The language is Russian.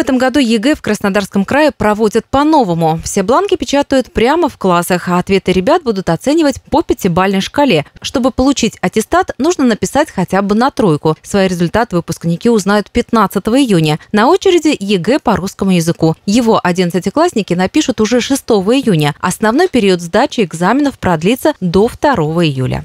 этом году ЕГЭ в Краснодарском крае проводят по-новому. Все бланки печатают прямо в классах, а ответы ребят будут оценивать по пятибалльной шкале. Чтобы получить аттестат, нужно написать хотя бы на тройку. Свои результаты выпускники узнают 15 июня. На очереди ЕГЭ по русскому языку. Его 11-классники напишут уже 6 июня. Основной период сдачи экзаменов продлится до 2 июля.